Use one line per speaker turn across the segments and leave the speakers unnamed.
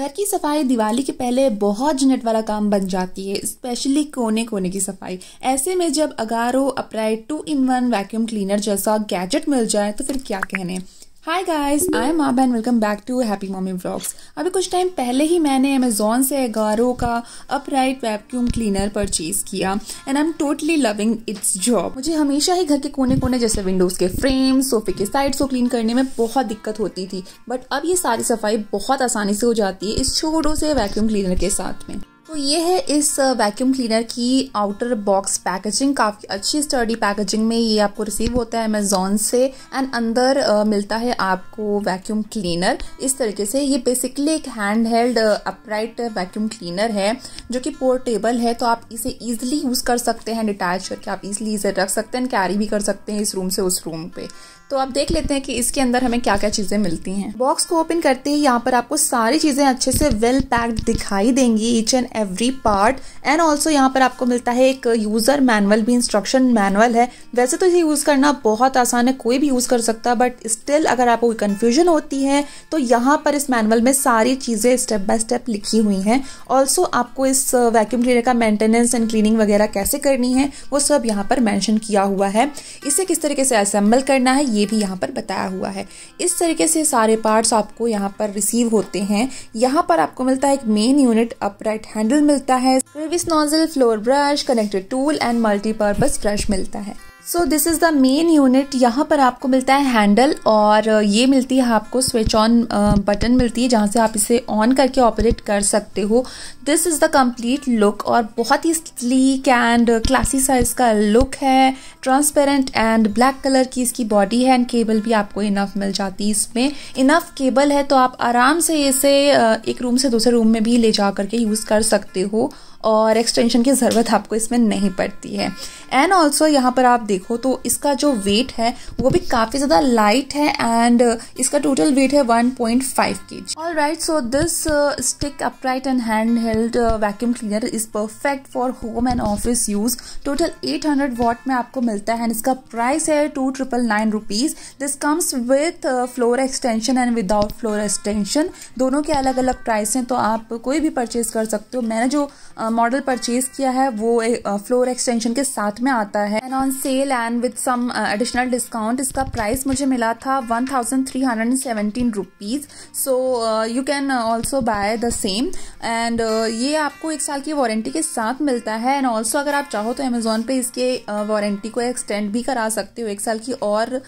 घर की सफाई दिवाली के पहले बहुत झनट वाला काम बन जाती है स्पेशली कोने कोने की सफाई ऐसे में जब Agaro upright two in one vacuum cleaner जैसा गैजेट मिल जाए तो फिर क्या कहने हाई गाइज आई एम आप and welcome back to Happy Mommy Blogs अभी कुछ टाइम पहले ही मैंने अमेजोन से एगारो का अपराइट वैक्यूम क्लीनर परचेज किया and I am totally loving its job मुझे हमेशा ही घर के कोने कोने जैसे विंडोज़ के फ्रेम सोफे के साइड्स को क्लीन करने में बहुत दिक्कत होती थी बट अब ये सारी सफाई बहुत आसानी से हो जाती है इस छोटो से वैक्यूम क्लीनर के साथ में तो ये है इस वैक्यूम क्लीनर की आउटर बॉक्स पैकेजिंग काफ़ी अच्छी स्टडी पैकेजिंग में ये आपको रिसीव होता है अमेजोन से एंड अंदर मिलता है आपको वैक्यूम क्लीनर इस तरीके से ये बेसिकली एक hand held upright vacuum cleaner है जो कि पोर्टेबल है तो आप इसे ईजिली यूज़ कर सकते हैं डिटैच करके आप ईजिली इसे रख सकते हैं कैरी भी कर सकते हैं इस रूम से उस रूम पे तो आप देख लेते हैं कि इसके अंदर हमें क्या क्या चीज़ें मिलती हैं बॉक्स को ओपन करते ही यहाँ पर आपको सारी चीज़ें अच्छे से वेल पैक्ड दिखाई देंगी each and every part and also यहाँ पर आपको मिलता है एक यूज़र मैनुअल भी इंस्ट्रक्शन मैनुअल है वैसे तो इसे यूज़ करना बहुत आसान है कोई भी यूज़ कर सकता है बट स्टिल अगर आपको कोई कन्फ्यूजन होती है तो यहाँ पर इस मैनुअल में सारी चीज़ें स्टेप बाय स्टेप लिखी हुई हैं ऑल्सो आपको इस वैक्यूम uh, क्लीनर का मेंटेनेंस एंड क्लीनिंग वगैरह कैसे करनी है वो सब यहाँ पर मैंशन किया हुआ है इसे किस तरीके से असेंबल करना है ये भी यहाँ पर बताया हुआ है इस तरीके से सारे पार्ट्स आपको यहाँ पर रिसीव होते हैं यहाँ पर आपको मिलता है एक main unit upright hand handle मिलता है service nozzle floor brush connected tool and multipurpose brush मिलता है so this is the main unit यहाँ पर आपको मिलता है हैंडल और uh, ये मिलती है आपको स्विच ऑन बटन मिलती है जहाँ से आप इसे ऑन करके ऑपरेट कर सकते हो this is the complete look और बहुत ही स्लीक एंड क्लासी साइज का लुक है ट्रांसपेरेंट एंड ब्लैक कलर की इसकी बॉडी है एंड केबल भी आपको इनफ मिल जाती है इसमें इनफ केबल है तो आप आराम से इसे uh, एक रूम से दूसरे रूम में भी ले जा करके यूज़ कर सकते हो और एक्सटेंशन की ज़रूरत आपको इसमें नहीं पड़ती है एंड ऑल्सो यहाँ पर आप देखो तो इसका जो वेट है वो भी काफ़ी ज़्यादा लाइट है एंड इसका टोटल वेट है 1.5 point five all right so this stick upright and hand held vacuum cleaner is perfect for home and office use total 800 watt में आपको मिलता है एंड इसका प्राइस है two triple nine rupees this comes with floor extension and without floor extension दोनों के अलग अलग प्राइस हैं तो आप कोई भी परचेज कर सकते हो मैंने जो uh, मॉडल परचेज किया है वो फ्लोर एक्सटेंशन के साथ में आता है and on sale and with some additional discount इसका प्राइस मुझे मिला था one thousand three hundred and seventeen rupees so you can also buy the same and ये आपको एक साल की वारंटी के साथ मिलता है एंड ऑल्सो अगर आप चाहो तो अमेजोन पे इसके वारंटी को एक्सटेंड भी करा सकते हो एक साल की और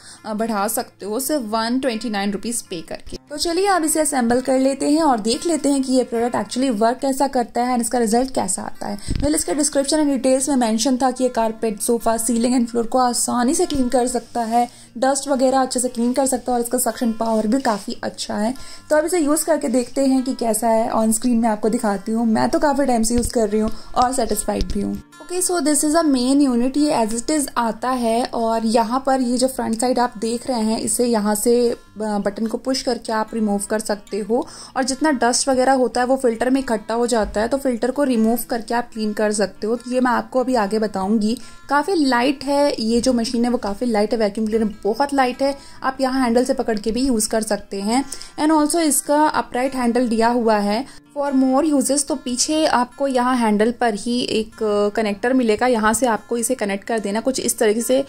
बढ़ा सकते हो सिर्फ वन ट्वेंटी नाइन रुपीज़ पे करके तो चलिए आप इसे असेंबल कर लेते हैं और देख लेते हैं कि ये प्रोडक्ट एक्चुअली वर्क कैसा करता है एंड इसका रिजल्ट कैसा आता है वेल well, इसके डिस्क्रिप्शन एंड डिटेल्स में मेंशन था कि ये carpet sofa ceiling and floor को आसानी से क्लीन कर सकता है डस्ट वगैरह अच्छे से क्लीन कर सकता है और इसका सक्शन पावर भी काफ़ी अच्छा है तो अब इसे यूज़ करके देखते हैं कि कैसा है ऑन स्क्रीन में आपको दिखाती हूँ मैं तो काफ़ी टाइम से यूज़ कर रही हूँ और सेटिस्फाइड भी हूँ okay so this is a main unit ये एज इट इज़ आता है और यहाँ पर ये जो फ्रंट साइड आप देख रहे हैं इसे यहाँ से बटन को पुश करके आप रिमूव कर सकते हो और जितना डस्ट वगैरह होता है वो फिल्टर में इकट्ठा हो जाता है तो फिल्टर को रिमूव करके आप क्लीन कर सकते हो तो ये मैं आपको अभी आगे बताऊंगी काफ़ी लाइट है ये जो मशीन है वो काफ़ी लाइट है वैक्यूम क्लीनर बहुत लाइट है आप यहाँ हैंडल से पकड़ के भी यूज़ कर सकते हैं एंड ऑल्सो इसका अपराइट हैंडल दिया हुआ है फॉर मोर यूजेस तो पीछे आपको यहाँ हैंडल पर ही एक कनेक्टर मिलेगा यहाँ से आपको इसे कनेक्ट कर देना कुछ इस तरीके से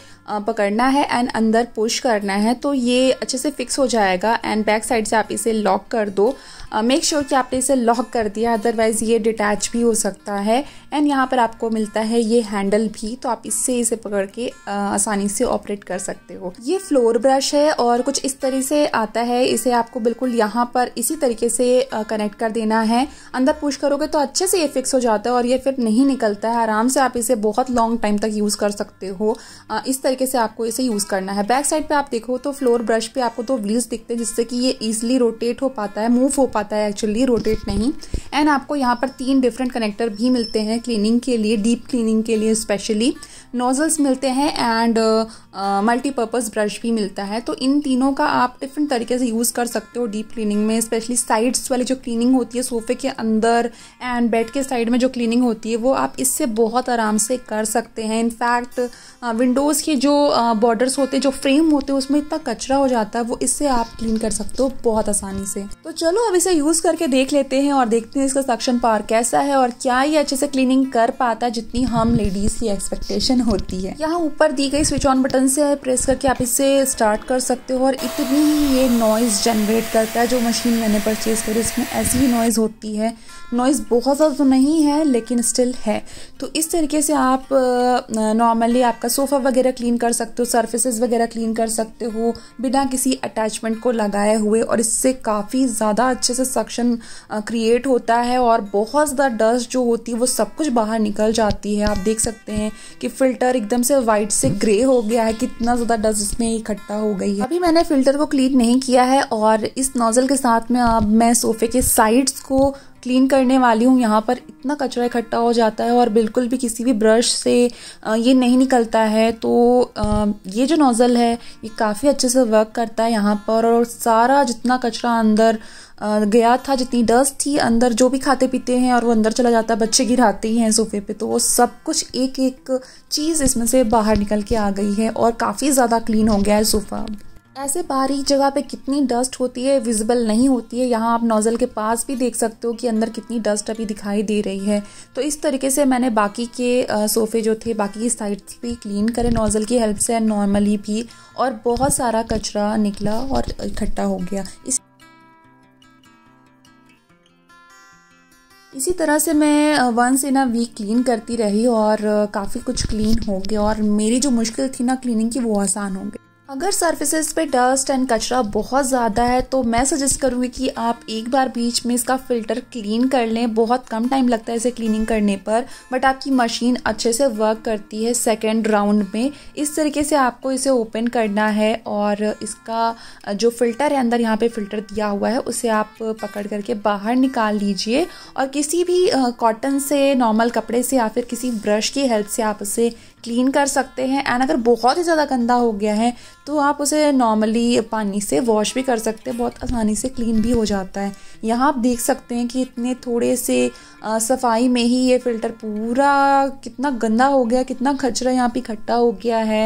पकड़ना है एंड अंदर पुश करना है तो ये अच्छे से फिक्स हो जाएगा एंड बैक साइड से आप इसे लॉक कर दो मेक श्योर कि आपने इसे लॉक कर दिया अदरवाइज़ ये डिटैच भी हो सकता है एंड यहाँ पर आपको मिलता है ये हैंडल भी तो आप इससे इसे पकड़ के आसानी से ऑपरेट कर सकते हो ये फ्लोर ब्रश है और कुछ इस तरह से आता है इसे आपको बिल्कुल यहाँ पर इसी तरीके से कनेक्ट कर देना है अंदर पुश करोगे तो अच्छे से ये फिक्स हो जाता है और ये फिर नहीं निकलता है आराम से आप इसे बहुत लॉन्ग टाइम तक यूज़ कर सकते हो इस तरीके से आपको इसे यूज़ करना है बैक साइड पर आप देखो तो फ्लोर ब्रश पे आपको दो व्हील्स दिखते हैं जिससे कि ये ईजिली रोटेट हो पाता है मूव हो पाता पाता है एक्चुअली रोटेट नहीं एंड आपको यहाँ पर तीन डिफरेंट कनेक्टर भी मिलते हैं क्लीनिंग के लिए डीप क्लीनिंग के लिए स्पेशली नोजल्स मिलते हैं एंड मल्टीपर्पज़ ब्रश भी मिलता है तो इन तीनों का आप डिफरेंट तरीके से यूज़ कर सकते हो डीप क्लीनिंग में स्पेशली साइड्स वाली जो क्लीनिंग होती है सोफे के अंदर एंड बेड के साइड में जो क्लीनिंग होती है वो आप इससे बहुत आराम से कर सकते हैं इनफैक्ट विंडोज़ uh, के जो बॉर्डर्स uh, होते हैं जो फ्रेम होते हैं उसमें इतना कचरा हो जाता है वो इससे आप क्लीन कर सकते हो बहुत आसानी से तो चलो अब इसे यूज़ करके देख लेते हैं और देखते हैं इसका सक्शन पावर कैसा है और क्या ये अच्छे से क्लीनिंग कर पाता है जितनी हम लेडीज़ की एक्सपेक्टेशन होती है यहाँ ऊपर दी गई स्विच ऑन बटन से प्रेस करके आप इसे स्टार्ट कर सकते हो और इतनी ही ये नॉइज़ जनरेट करता है जो मशीन मैंने परचेज़ करी इसमें ऐसी ही नॉइज़ होती है नॉइज़ बहुत ज़्यादा तो नहीं है लेकिन स्टिल है तो इस तरीके से आप नॉर्मली आपका सोफ़ा वगैरह क्लीन कर सकते हो सर्फेसिस वगैरह क्लीन कर सकते हो बिना किसी अटैचमेंट को लगाए हुए और इससे काफ़ी ज़्यादा अच्छे से सक्शन क्रिएट होता है और बहुत ज़्यादा डस्ट जो होती है वो सब कुछ बाहर निकल जाती है आप देख सकते हैं कि फ़िल्टर एकदम से वाइट से ग्रे हो गया है कितना ज़्यादा डस्ट इसमें इकट्ठा हो गई है अभी मैंने फ़िल्टर को क्लीन नहीं किया है और इस नोज़ल के साथ में अब मैं सोफ़े के साइड्स को क्लीन करने वाली हूँ यहाँ पर इतना कचरा इकट्ठा हो जाता है और बिल्कुल भी किसी भी ब्रश से ये नहीं निकलता है तो ये जो नोज़ल है ये काफ़ी अच्छे से वर्क करता है यहाँ पर और सारा जितना कचरा अंदर गया था जितनी डस्ट थी अंदर जो भी खाते पीते हैं और वो अंदर चला जाता है बच्चे गिराते ही हैं सोफे पे तो वो सब कुछ एक एक चीज़ इसमें से बाहर निकल के आ गई है और काफ़ी ज़्यादा क्लीन हो गया है सोफ़ा ऐसे बारीक जगह पे कितनी डस्ट होती है विजिबल नहीं होती है यहाँ आप नोज़ल के पास भी देख सकते हो कि अंदर कितनी डस्ट अभी दिखाई दे रही है तो इस तरीके से मैंने बाकी के सोफ़े जो थे बाकी की साइड्स भी क्लीन करे नोज़ल की हेल्प से नॉर्मली भी और बहुत सारा कचरा निकला और इकट्ठा हो गया इस इसी तरह से मैं once in a week clean करती रही और काफ़ी कुछ क्लीन हो गया और मेरी जो मुश्किल थी ना क्लीनिंग की वो आसान हो गई अगर सर्फेसिस पे डस्ट एंड कचरा बहुत ज़्यादा है तो मैं सजेस्ट करूँगी कि आप एक बार बीच में इसका फ़िल्टर क्लीन कर लें बहुत कम टाइम लगता है इसे क्लीनिंग करने पर बट आपकी मशीन अच्छे से वर्क करती है सेकेंड राउंड में इस तरीके से आपको इसे ओपन करना है और इसका जो फ़िल्टर है अंदर यहाँ पे फ़िल्टर दिया हुआ है उसे आप पकड़ करके बाहर निकाल लीजिए और किसी भी कॉटन से नॉर्मल कपड़े से या फिर किसी ब्रश की हेल्प से आप उसे क्लीन कर सकते हैं एंड अगर बहुत ही ज़्यादा गंदा हो गया है तो आप उसे नॉर्मली पानी से वॉश भी कर सकते हैं बहुत आसानी से क्लीन भी हो जाता है यहाँ आप देख सकते हैं कि इतने थोड़े से आ, सफाई में ही ये फ़िल्टर पूरा कितना गंदा हो गया कितना खचरा यहाँ पे इकट्ठा हो गया है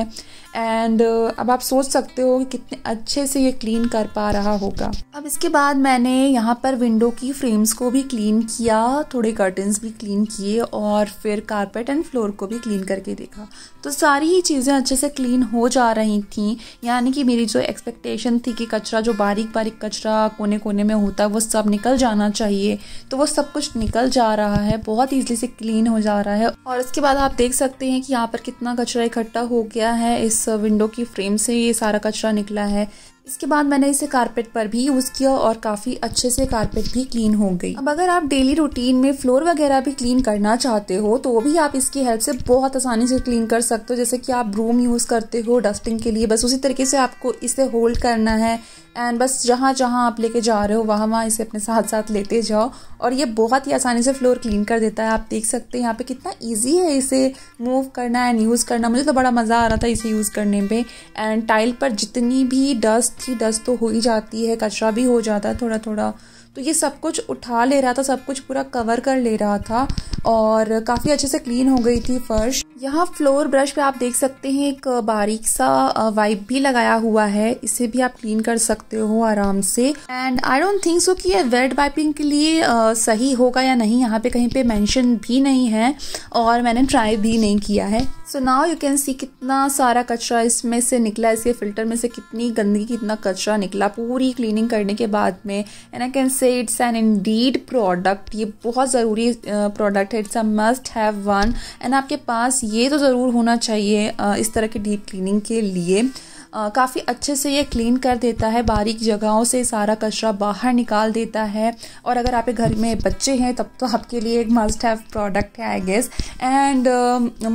एंड अब आप सोच सकते हो कि कितने अच्छे से ये क्लीन कर पा रहा होगा अब इसके बाद मैंने यहाँ पर विंडो की फ्रेम्स को भी क्लीन किया थोड़े कर्टन्स भी क्लीन किए और फिर कारपेट एंड फ्लोर को भी क्लीन करके देखा तो सारी ही चीज़ें अच्छे से क्लीन हो जा रही थी यानी कि मेरी जो एक्सपेक्टेशन थी कि कचरा जो बारीक बारीक कचरा कोने कोने में होता है वो सब निकल जाना चाहिए तो वो सब कुछ निकल जा रहा है बहुत ईजिली से क्लीन हो जा रहा है और इसके बाद आप देख सकते हैं कि यहाँ पर कितना कचरा इकट्ठा हो गया है इस विंडो की फ्रेम से ये सारा कचरा निकला है इसके बाद मैंने इसे कारपेट पर भी यूज़ किया और काफ़ी अच्छे से कारपेट भी क्लीन हो गई अब अगर आप डेली रूटीन में फ्लोर वगैरह भी क्लीन करना चाहते हो तो वो भी आप इसकी हेल्प से बहुत आसानी से क्लीन कर सकते हो जैसे कि आप ब्रूम यूज़ करते हो डस्टिंग के लिए बस उसी तरीके से आपको इसे होल्ड करना है एंड बस जहाँ जहाँ आप लेके जा रहे हो वहाँ वहाँ इसे अपने साथ साथ लेते जाओ और ये बहुत ही आसानी से फ्लोर क्लीन कर देता है आप देख सकते हैं यहाँ पे कितना इजी है इसे मूव करना एंड यूज़ करना मुझे तो बड़ा मज़ा आ रहा था इसे यूज़ करने में एंड टाइल पर जितनी भी डस्ट की डस्ट तो हो ही जाती है कचरा भी हो जाता है थोड़ा थोड़ा तो ये सब कुछ उठा ले रहा था सब कुछ पूरा कवर कर ले रहा था और काफ़ी अच्छे से क्लीन हो गई थी फर्श यहाँ फ्लोर ब्रश पे आप देख सकते हैं एक बारीक सा वाइप भी लगाया हुआ है इसे भी आप क्लीन कर सकते हो आराम से and I don't think so कि ये वेट वाइपिंग के लिए आ, सही होगा या नहीं यहाँ पे कहीं पे मेंशन भी नहीं है और मैंने ट्राई भी नहीं किया है so now you can see कितना सारा कचरा इसमें से निकला इसके फिल्टर में से कितनी गंदगी कितना कचरा निकला पूरी क्लीनिंग करने के बाद में and I can say it's an indeed product ये बहुत ज़रूरी प्रोडक्ट है it's a must have one and आपके पास ये तो ज़रूर होना चाहिए इस तरह की डीप क्लीनिंग के लिए काफ़ी अच्छे से ये क्लीन कर देता है बारीक जगहों से सारा कचरा बाहर निकाल देता है और अगर आपके घर में बच्चे हैं तब तो आपके लिए एक मस्ट हैव प्रोडक्ट है आई गेस एंड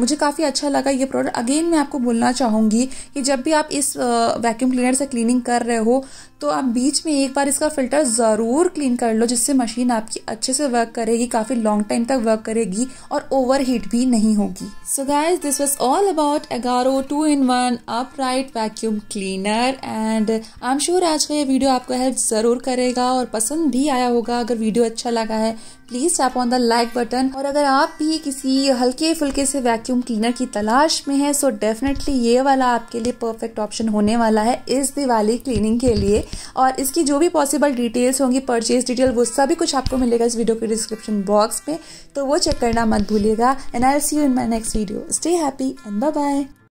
मुझे काफ़ी अच्छा लगा ये प्रोडक्ट अगेन मैं आपको बोलना चाहूँगी कि जब भी आप इस वैक्यूम क्लीनर से क्लीनिंग कर रहे हो तो आप बीच में एक बार इसका फ़िल्टर ज़रूर क्लीन कर लो जिससे मशीन आपकी अच्छे से वर्क करेगी काफ़ी लॉन्ग टाइम तक वर्क करेगी और ओवर हीट भी नहीं होगी so guys this was all about Agaro two in one upright vacuum vacuum cleaner and I am sure आज का ये वीडियो आपको हेल्प ज़रूर करेगा और पसंद भी आया होगा अगर वीडियो अच्छा लगा है please tap on the like button और अगर आप भी किसी हल्के फुल्के से वैक्यूम क्लीनर की तलाश में है सो डेफिनेटली ये वाला आपके लिए परफेक्ट ऑप्शन होने वाला है इस दिवाली क्लीनिंग के लिए और इसकी जो भी पॉसिबल डिटेल्स होंगी परचेज डिटेल वो सभी कुछ आपको मिलेगा इस वीडियो के डिस्क्रिप्शन बॉक्स में तो वो चेक करना मत भूलिएगा and I see you in my next video stay happy and bye